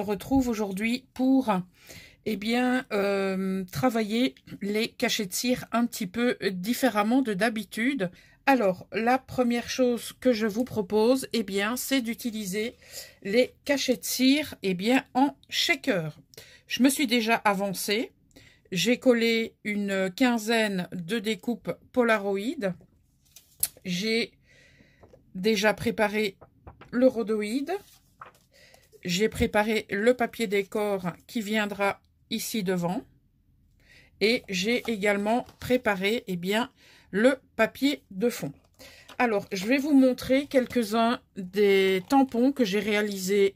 retrouve aujourd'hui pour eh bien, euh, travailler les cachets de cire un petit peu différemment de d'habitude. Alors, la première chose que je vous propose, eh bien, c'est d'utiliser les cachets de cire eh bien, en shaker. Je me suis déjà avancée. J'ai collé une quinzaine de découpes Polaroid. J'ai déjà préparé le rhodoïde j'ai préparé le papier décor qui viendra ici devant. Et j'ai également préparé eh bien, le papier de fond. Alors, je vais vous montrer quelques-uns des tampons que j'ai réalisés,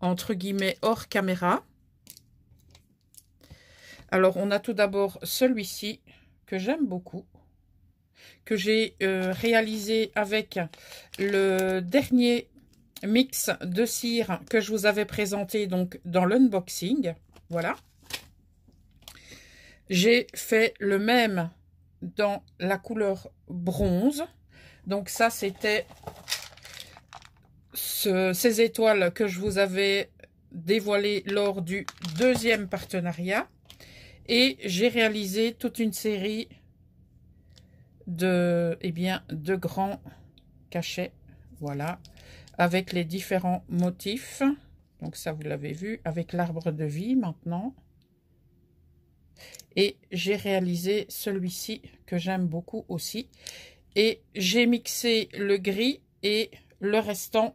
entre guillemets, hors caméra. Alors, on a tout d'abord celui-ci, que j'aime beaucoup, que j'ai euh, réalisé avec le dernier mix de cire que je vous avais présenté donc dans l'unboxing. Voilà. J'ai fait le même dans la couleur bronze. Donc ça, c'était ces étoiles que je vous avais dévoilées lors du deuxième partenariat. Et j'ai réalisé toute une série de, eh bien, de grands cachets. Voilà avec les différents motifs. Donc ça, vous l'avez vu, avec l'arbre de vie maintenant. Et j'ai réalisé celui-ci que j'aime beaucoup aussi. Et j'ai mixé le gris et le restant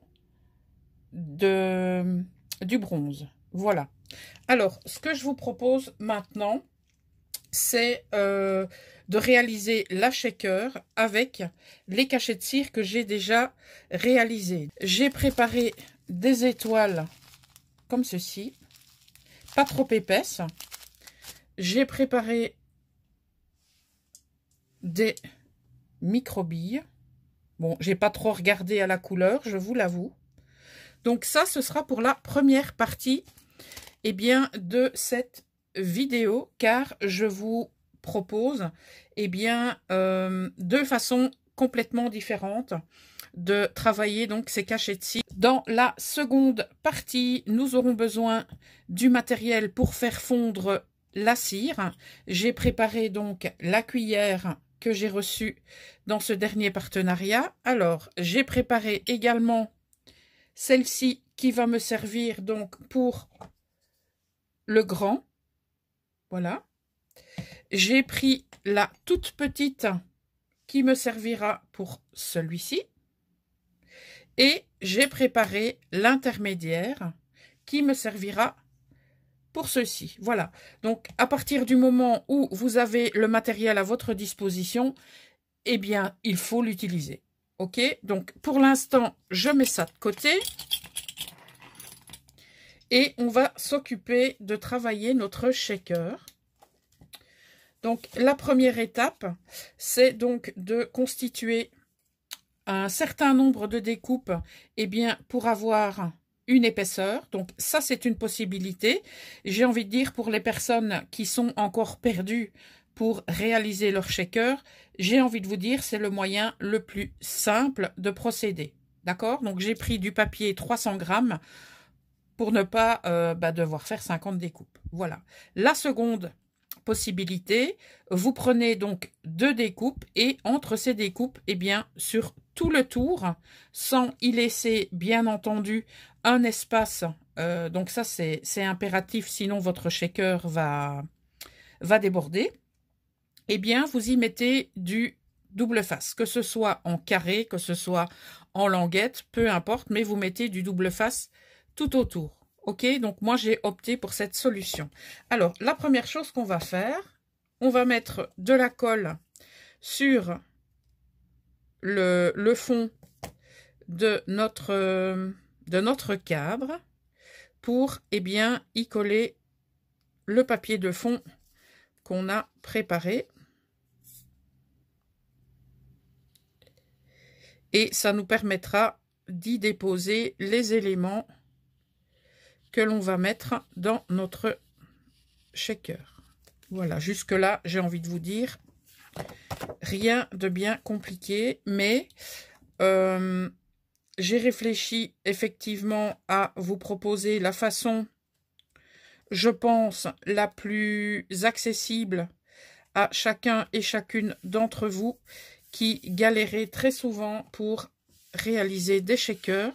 de, du bronze. Voilà. Alors, ce que je vous propose maintenant, c'est euh, de réaliser la shaker avec les cachets de cire que j'ai déjà réalisés. J'ai préparé des étoiles comme ceci, pas trop épaisses. J'ai préparé des microbilles. Bon, j'ai pas trop regardé à la couleur, je vous l'avoue. Donc ça, ce sera pour la première partie eh bien, de cette vidéo car je vous propose eh bien, euh, deux façons complètement différentes de travailler donc ces de ci Dans la seconde partie, nous aurons besoin du matériel pour faire fondre la cire. J'ai préparé donc la cuillère que j'ai reçue dans ce dernier partenariat. Alors, j'ai préparé également celle-ci qui va me servir donc pour le grand. Voilà. J'ai pris la toute petite qui me servira pour celui-ci. Et j'ai préparé l'intermédiaire qui me servira pour ceci. Voilà. Donc, à partir du moment où vous avez le matériel à votre disposition, eh bien, il faut l'utiliser. OK Donc, pour l'instant, je mets ça de côté. Et on va s'occuper de travailler notre shaker. Donc la première étape, c'est donc de constituer un certain nombre de découpes eh bien, pour avoir une épaisseur. Donc ça, c'est une possibilité. J'ai envie de dire pour les personnes qui sont encore perdues pour réaliser leur shaker, j'ai envie de vous dire c'est le moyen le plus simple de procéder. D'accord Donc j'ai pris du papier 300 grammes pour ne pas euh, bah, devoir faire 50 découpes. Voilà. La seconde possibilité, vous prenez donc deux découpes et entre ces découpes, eh bien, sur tout le tour, sans y laisser, bien entendu, un espace. Euh, donc ça, c'est impératif, sinon votre shaker va, va déborder. Et eh bien, vous y mettez du double face, que ce soit en carré, que ce soit en languette, peu importe, mais vous mettez du double face tout autour. Ok, donc moi j'ai opté pour cette solution. Alors, la première chose qu'on va faire, on va mettre de la colle sur le, fond de notre, de notre cadre pour et eh bien, y coller le papier de fond qu'on a préparé. Et ça nous permettra d'y déposer les éléments que l'on va mettre dans notre shaker. Voilà, jusque-là, j'ai envie de vous dire, rien de bien compliqué, mais euh, j'ai réfléchi effectivement à vous proposer la façon, je pense, la plus accessible à chacun et chacune d'entre vous qui galérait très souvent pour réaliser des shakers.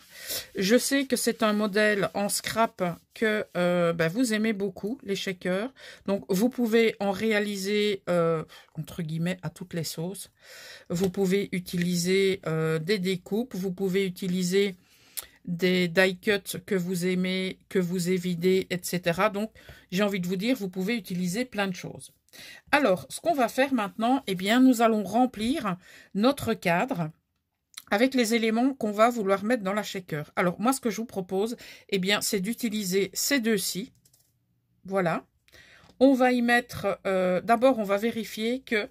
Je sais que c'est un modèle en scrap que euh, bah, vous aimez beaucoup, les shakers. Donc, vous pouvez en réaliser, euh, entre guillemets, à toutes les sauces. Vous pouvez utiliser euh, des découpes, vous pouvez utiliser des die cuts que vous aimez, que vous évidez, etc. Donc, j'ai envie de vous dire, vous pouvez utiliser plein de choses. Alors, ce qu'on va faire maintenant, eh bien, nous allons remplir notre cadre avec les éléments qu'on va vouloir mettre dans la shaker. Alors, moi, ce que je vous propose, eh bien, c'est d'utiliser ces deux-ci. Voilà. On va y mettre... Euh, d'abord, on va vérifier que,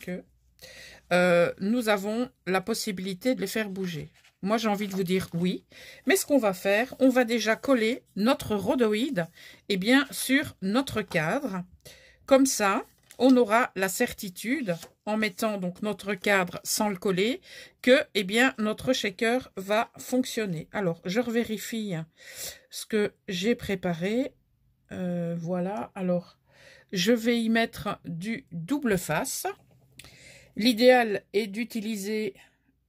que euh, nous avons la possibilité de les faire bouger. Moi, j'ai envie de vous dire oui. Mais ce qu'on va faire, on va déjà coller notre rhodoïde eh bien, sur notre cadre. Comme ça, on aura la certitude, en mettant donc notre cadre sans le coller, que eh bien, notre shaker va fonctionner. Alors, je revérifie ce que j'ai préparé. Euh, voilà, alors, je vais y mettre du double face. L'idéal est d'utiliser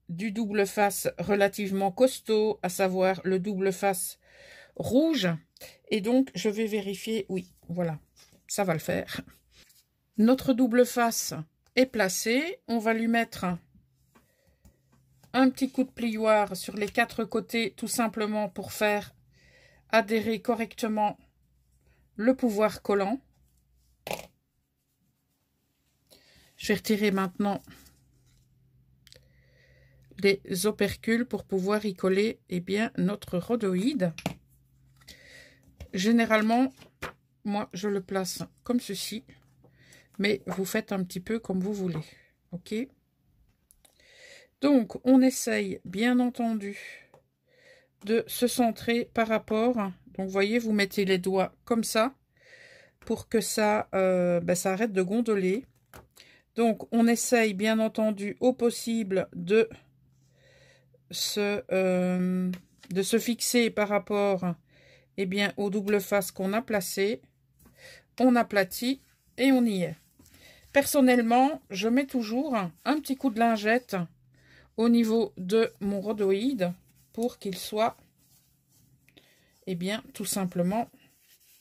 du double face relativement costaud, à savoir le double face rouge. Et donc, je vais vérifier, oui, voilà, ça va le faire. Notre double face est placée. On va lui mettre un petit coup de plioir sur les quatre côtés, tout simplement pour faire adhérer correctement le pouvoir collant. Je vais retirer maintenant les opercules pour pouvoir y coller eh bien, notre rhodoïde. Généralement, moi, je le place comme ceci. Mais vous faites un petit peu comme vous voulez. Ok Donc, on essaye, bien entendu, de se centrer par rapport... Donc, vous voyez, vous mettez les doigts comme ça pour que ça, euh, ben, ça arrête de gondoler. Donc, on essaye, bien entendu, au possible, de se, euh, de se fixer par rapport et eh bien, aux doubles faces qu'on a placées. On aplatit et on y est. Personnellement, je mets toujours un petit coup de lingette au niveau de mon rhodoïde pour qu'il soit, eh bien, tout simplement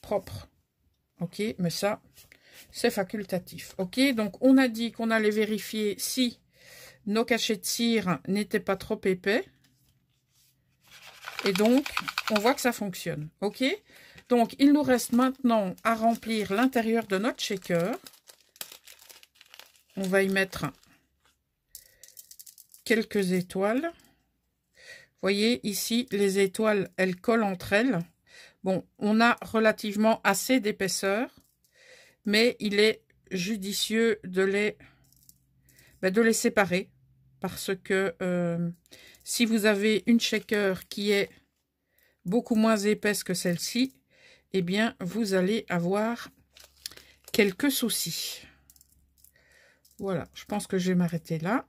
propre. Ok, mais ça, c'est facultatif. Ok, donc on a dit qu'on allait vérifier si nos cachets de cire n'étaient pas trop épais. Et donc, on voit que ça fonctionne. Ok, donc il nous reste maintenant à remplir l'intérieur de notre shaker on va y mettre quelques étoiles. Vous voyez ici, les étoiles, elles collent entre elles. Bon, on a relativement assez d'épaisseur, mais il est judicieux de les, bah, de les séparer parce que euh, si vous avez une shaker qui est beaucoup moins épaisse que celle-ci, eh bien, vous allez avoir quelques soucis. Voilà, je pense que je vais m'arrêter là.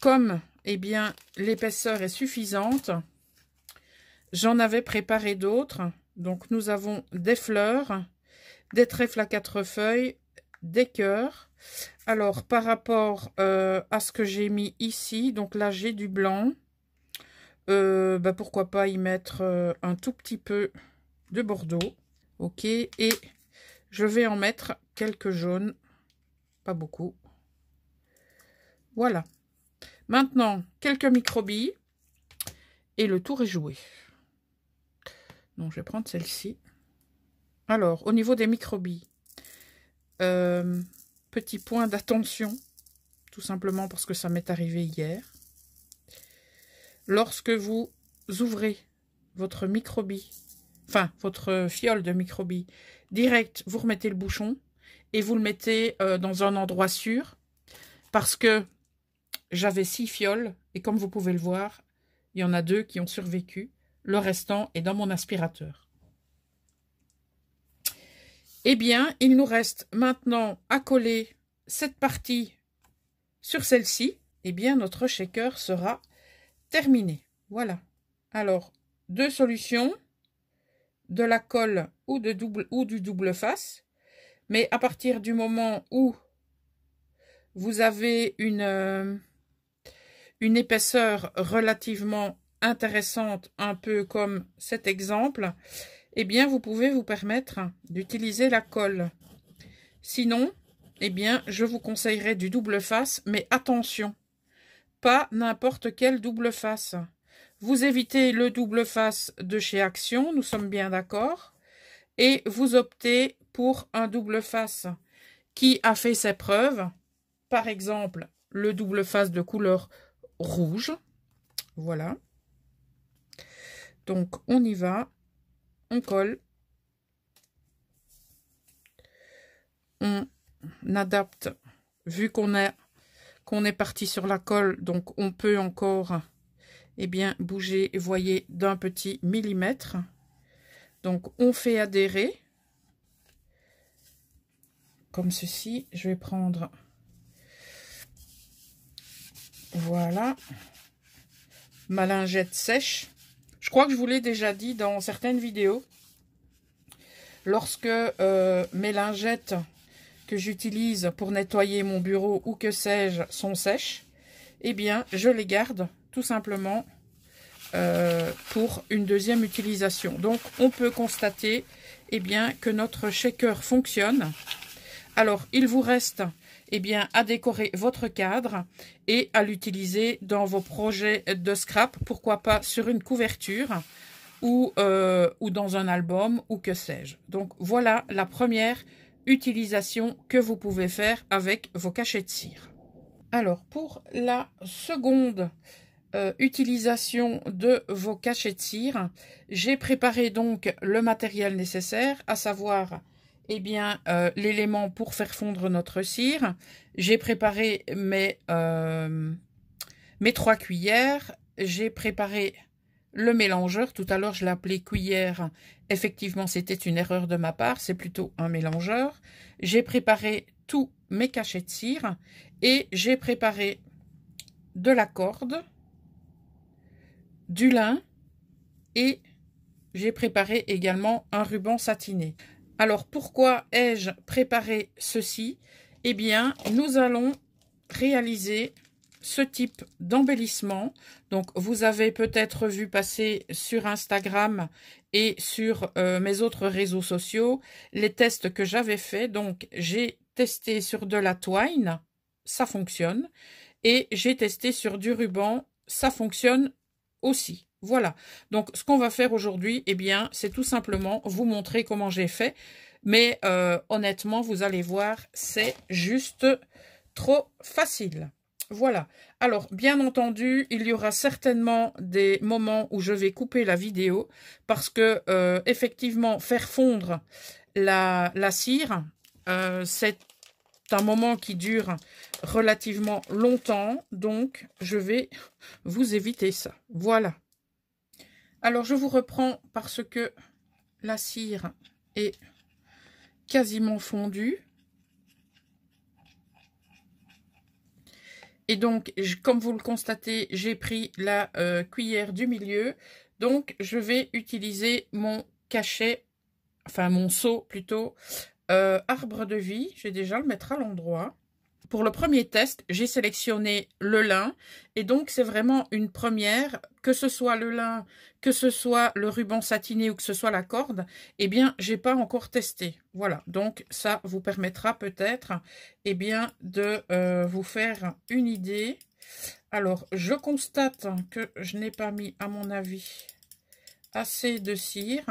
Comme eh bien l'épaisseur est suffisante, j'en avais préparé d'autres. Donc nous avons des fleurs, des trèfles à quatre feuilles, des cœurs. Alors par rapport euh, à ce que j'ai mis ici, donc là j'ai du blanc. Euh, bah, pourquoi pas y mettre euh, un tout petit peu de bordeaux. Ok, et je vais en mettre quelques jaunes beaucoup. Voilà. Maintenant, quelques microbilles. Et le tour est joué. Donc, je vais prendre celle-ci. Alors, au niveau des microbilles, euh, petit point d'attention, tout simplement parce que ça m'est arrivé hier. Lorsque vous ouvrez votre microbie enfin, votre fiole de microbilles direct, vous remettez le bouchon, et vous le mettez euh, dans un endroit sûr. Parce que j'avais six fioles et comme vous pouvez le voir, il y en a deux qui ont survécu. Le restant est dans mon aspirateur. Eh bien, il nous reste maintenant à coller cette partie sur celle-ci. Eh bien, notre shaker sera terminé. Voilà. Alors, deux solutions, de la colle ou, de double, ou du double face. Mais à partir du moment où vous avez une, euh, une épaisseur relativement intéressante, un peu comme cet exemple, eh bien, vous pouvez vous permettre d'utiliser la colle. Sinon, eh bien, je vous conseillerais du double face, mais attention, pas n'importe quel double face. Vous évitez le double face de chez Action, nous sommes bien d'accord, et vous optez pour un double face qui a fait ses preuves. Par exemple, le double face de couleur rouge. Voilà. Donc, on y va. On colle. On adapte. Vu qu'on est, qu'on est parti sur la colle, donc on peut encore et eh bien, bouger, voyez, d'un petit millimètre. Donc, on fait adhérer comme ceci. Je vais prendre, voilà, ma lingette sèche. Je crois que je vous l'ai déjà dit dans certaines vidéos. Lorsque euh, mes lingettes que j'utilise pour nettoyer mon bureau ou que sais-je sont sèches, eh bien, je les garde tout simplement euh, pour une deuxième utilisation. Donc, on peut constater eh bien, que notre shaker fonctionne. Alors, il vous reste eh bien, à décorer votre cadre et à l'utiliser dans vos projets de scrap, pourquoi pas sur une couverture euh, ou, dans un album ou que sais-je. Donc voilà la première utilisation que vous pouvez faire avec vos cachets de cire. Alors pour la seconde euh, utilisation de vos cachets de cire, j'ai préparé donc le matériel nécessaire, à savoir eh bien, euh, l'élément pour faire fondre notre cire. J'ai préparé mes, euh, mes trois cuillères. J'ai préparé le mélangeur. Tout à l'heure, je l'appelais cuillère. Effectivement, c'était une erreur de ma part. C'est plutôt un mélangeur. J'ai préparé tous mes cachets de cire. Et j'ai préparé de la corde, du lin et j'ai préparé également un ruban satiné. Alors, pourquoi ai-je préparé ceci Eh bien, nous allons réaliser ce type d'embellissement. Donc, vous avez peut-être vu passer sur Instagram et sur euh, mes autres réseaux sociaux les tests que j'avais faits. Donc, j'ai testé sur de la twine, ça fonctionne. Et j'ai testé sur du ruban, ça fonctionne aussi. Voilà. Donc, ce qu'on va faire aujourd'hui, eh bien, c'est tout simplement vous montrer comment j'ai fait. Mais euh, honnêtement, vous allez voir, c'est juste trop facile. Voilà. Alors, bien entendu, il y aura certainement des moments où je vais couper la vidéo parce que, euh, effectivement, faire fondre la, cire, euh, c'est un moment qui dure relativement longtemps. Donc, je vais vous éviter ça. Voilà. Alors, je vous reprends parce que la cire est quasiment fondue. Et donc, comme vous le constatez, j'ai pris la euh, cuillère du milieu. Donc, je vais utiliser mon cachet, enfin mon seau plutôt, euh, arbre de vie. J'ai déjà le mettre à l'endroit. Pour le premier test, j'ai sélectionné le lin et donc c'est vraiment une première, que ce soit le lin, que ce soit le ruban satiné ou que ce soit la corde, eh bien j'ai pas encore testé. Voilà, donc ça vous permettra peut-être eh bien de euh, vous faire une idée. Alors je constate que je n'ai pas mis à mon avis assez de cire,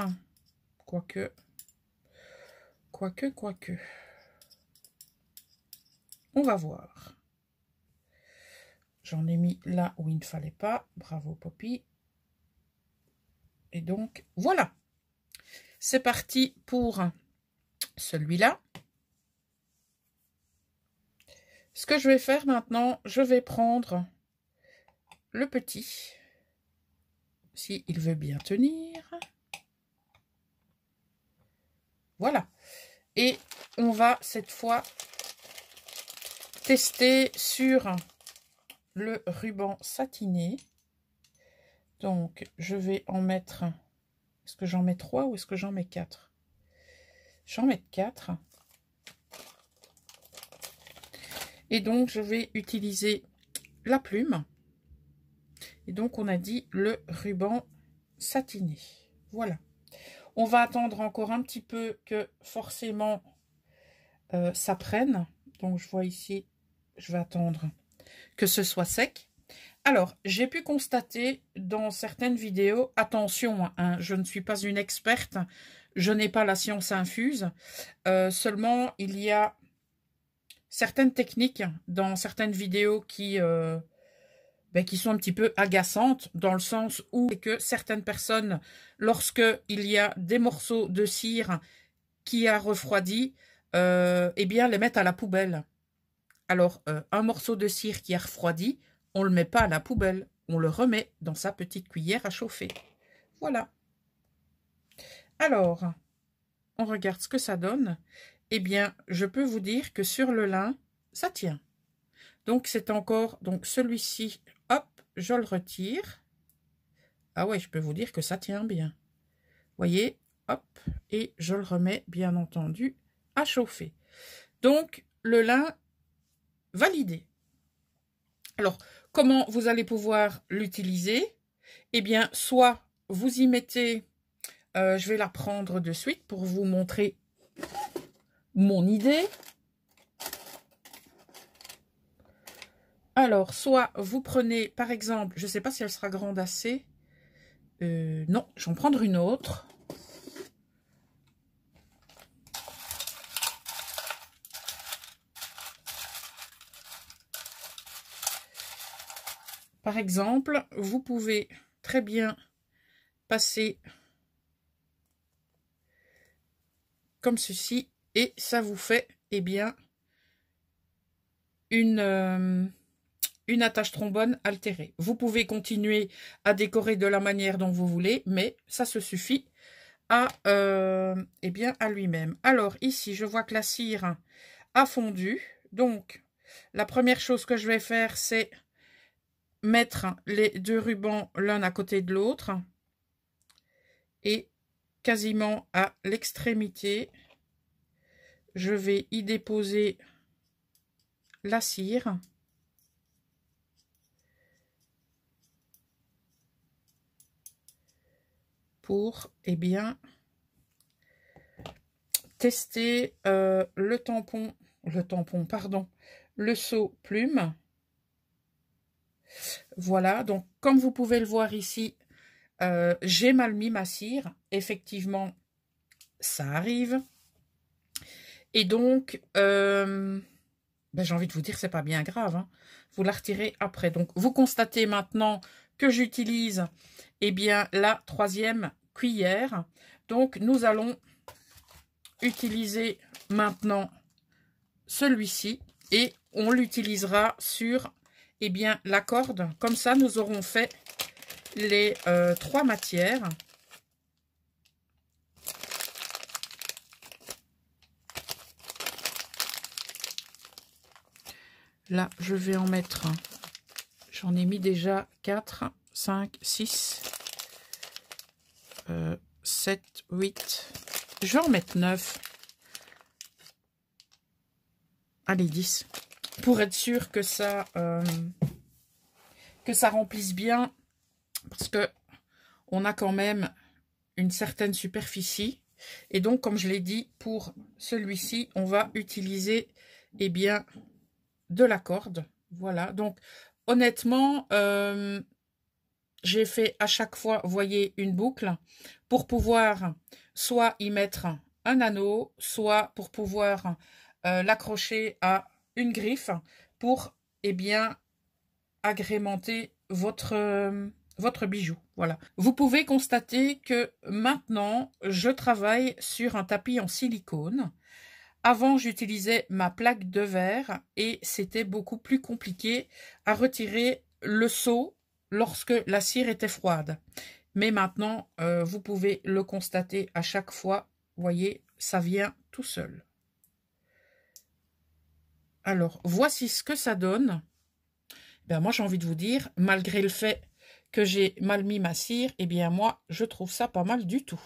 quoique, quoique, quoique. On va voir. J'en ai mis là où il ne fallait pas. Bravo Poppy. Et donc, voilà. C'est parti pour celui-là. Ce que je vais faire maintenant, je vais prendre le petit, si il veut bien tenir. Voilà. Et on va cette fois tester sur le ruban satiné. Donc, je vais en mettre... Est-ce que j'en mets trois ou est-ce que j'en mets 4 J'en mets 4. Et donc, je vais utiliser la plume. Et donc, on a dit le ruban satiné. Voilà. On va attendre encore un petit peu que forcément euh, ça prenne. Donc, je vois ici je vais attendre que ce soit sec. Alors, j'ai pu constater dans certaines vidéos, attention, hein, hein, je ne suis pas une experte, je n'ai pas la science infuse, euh, seulement il y a certaines techniques dans certaines vidéos qui, euh, ben, qui sont un petit peu agaçantes, dans le sens où que certaines personnes, lorsque il y a des morceaux de cire qui a refroidi, euh, eh bien les mettent à la poubelle. Alors, euh, un morceau de cire qui a refroidi, on ne le met pas à la poubelle, on le remet dans sa petite cuillère à chauffer. Voilà. Alors, on regarde ce que ça donne. Eh bien, je peux vous dire que sur le lin, ça tient. Donc, c'est encore... Donc, celui-ci, hop, je le retire. Ah ouais, je peux vous dire que ça tient bien. Voyez, hop, et je le remets, bien entendu, à chauffer. Donc, le lin, validé. Alors, comment vous allez pouvoir l'utiliser Eh bien, soit vous y mettez, euh, je vais la prendre de suite pour vous montrer mon idée. Alors, soit vous prenez, par exemple, je ne sais pas si elle sera grande assez. Euh, non, je vais en prendre une autre. Par exemple, vous pouvez très bien passer comme ceci et ça vous fait eh bien une, euh, une attache trombone altérée. Vous pouvez continuer à décorer de la manière dont vous voulez, mais ça se suffit à, et euh, eh bien, à lui-même. Alors ici, je vois que la cire a fondu. Donc, la première chose que je vais faire, c'est mettre les deux rubans l'un à côté de l'autre et quasiment à l'extrémité, je vais y déposer la cire. pour et eh bien tester euh, le tampon le tampon pardon le seau plume voilà, donc comme vous pouvez le voir ici, euh, j'ai mal mis ma cire. Effectivement, ça arrive. Et donc, euh, ben, j'ai envie de vous dire, c'est pas bien grave. Hein. Vous la retirez après. Donc, vous constatez maintenant que j'utilise eh bien, la troisième cuillère. Donc, nous allons utiliser maintenant celui-ci et on l'utilisera sur eh bien, la corde. Comme ça, nous aurons fait les euh, trois matières. Là, je vais en mettre, j'en ai mis déjà 4, 5, 6, euh, 7, 8. Je vais en mettre 9. Allez, 10 pour être sûr que ça, euh, que ça remplisse bien, parce que on a quand même une certaine superficie. Et donc, comme je l'ai dit, pour celui-ci, on va utiliser eh bien, de la corde. Voilà, donc honnêtement, euh, j'ai fait à chaque fois, voyez, une boucle pour pouvoir soit y mettre un anneau, soit pour pouvoir euh, l'accrocher à griffe pour eh bien agrémenter votre, euh, votre bijou. Voilà. Vous pouvez constater que maintenant, je travaille sur un tapis en silicone. Avant, j'utilisais ma plaque de verre et c'était beaucoup plus compliqué à retirer le seau lorsque la cire était froide. Mais maintenant, euh, vous pouvez le constater à chaque fois. Voyez, ça vient tout seul. Alors, voici ce que ça donne. Ben, moi, j'ai envie de vous dire, malgré le fait que j'ai mal mis ma cire, eh bien, moi, je trouve ça pas mal du tout.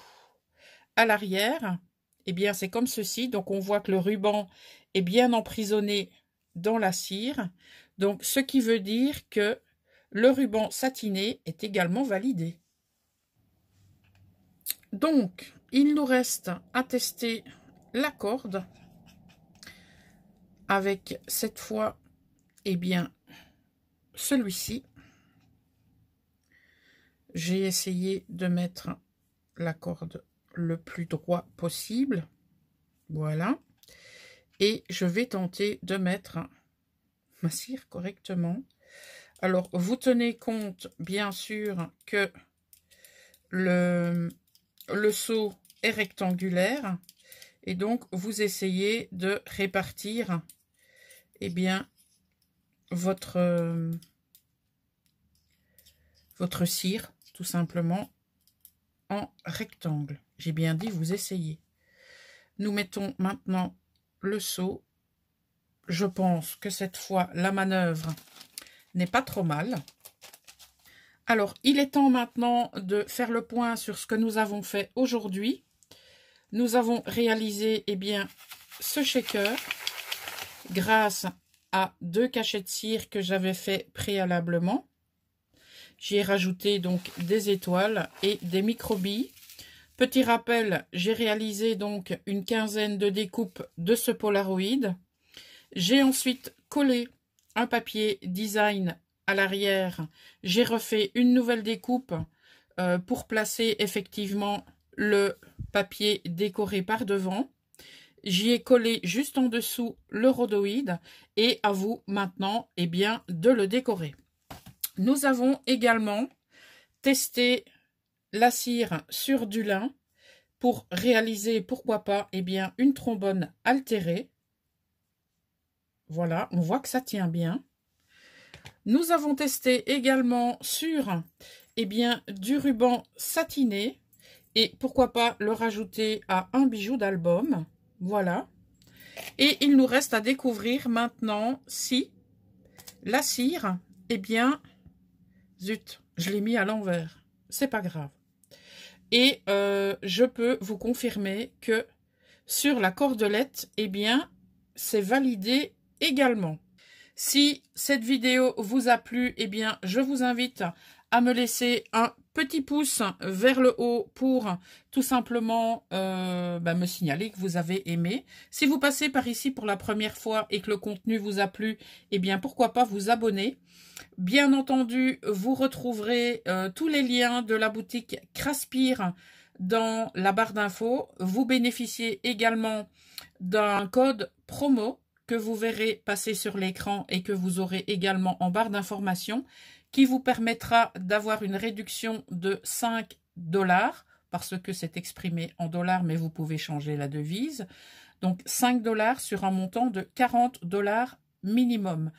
À l'arrière, eh bien, c'est comme ceci. Donc, on voit que le ruban est bien emprisonné dans la cire. Donc, ce qui veut dire que le ruban satiné est également validé. Donc, il nous reste à tester la corde avec cette fois, eh bien, celui-ci. J'ai essayé de mettre la corde le plus droit possible. Voilà. Et je vais tenter de mettre ma cire correctement. Alors, vous tenez compte, bien sûr, que le, le seau est rectangulaire. Et donc, vous essayez de répartir eh bien, votre, euh, votre cire, tout simplement, en rectangle. J'ai bien dit, vous essayez. Nous mettons maintenant le seau. Je pense que cette fois, la manœuvre n'est pas trop mal. Alors, il est temps maintenant de faire le point sur ce que nous avons fait aujourd'hui. Nous avons réalisé eh bien, ce shaker grâce à deux cachets de cire que j'avais fait préalablement. J'ai rajouté donc des étoiles et des microbilles. Petit rappel, j'ai réalisé donc une quinzaine de découpes de ce Polaroid. J'ai ensuite collé un papier design à l'arrière. J'ai refait une nouvelle découpe euh, pour placer effectivement le papier décoré par devant. J'y ai collé juste en dessous le rhodoïde et à vous maintenant eh bien, de le décorer. Nous avons également testé la cire sur du lin pour réaliser, pourquoi pas, eh bien, une trombone altérée. Voilà, on voit que ça tient bien. Nous avons testé également sur eh bien, du ruban satiné et pourquoi pas le rajouter à un bijou d'album. Voilà. Et il nous reste à découvrir maintenant si la cire, eh bien, zut, je l'ai mis à l'envers. C'est pas grave. Et euh, je peux vous confirmer que sur la cordelette, eh bien, c'est validé également. Si cette vidéo vous a plu, eh bien, je vous invite à me laisser un petit pouce vers le haut pour tout simplement euh, bah, me signaler que vous avez aimé. Si vous passez par ici pour la première fois et que le contenu vous a plu, eh bien pourquoi pas vous abonner. Bien entendu, vous retrouverez euh, tous les liens de la boutique Craspire dans la barre d'infos. Vous bénéficiez également d'un code promo que vous verrez passer sur l'écran et que vous aurez également en barre d'information qui vous permettra d'avoir une réduction de 5 dollars, parce que c'est exprimé en dollars, mais vous pouvez changer la devise. Donc 5 dollars sur un montant de 40 dollars minimum.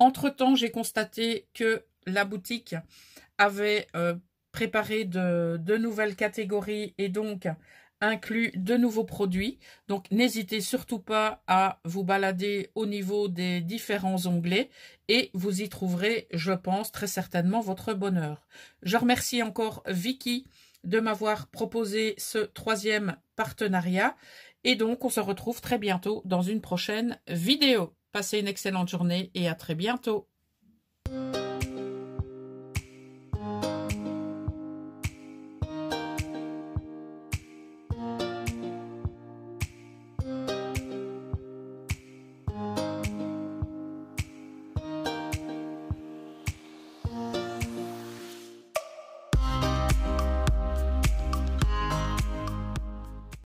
Entre-temps, j'ai constaté que la boutique avait euh, préparé de, de, nouvelles catégories et donc inclut de nouveaux produits. Donc n'hésitez surtout pas à vous balader au niveau des différents onglets et vous y trouverez, je pense, très certainement votre bonheur. Je remercie encore Vicky de m'avoir proposé ce troisième partenariat et donc on se retrouve très bientôt dans une prochaine vidéo. Passez une excellente journée et à très bientôt.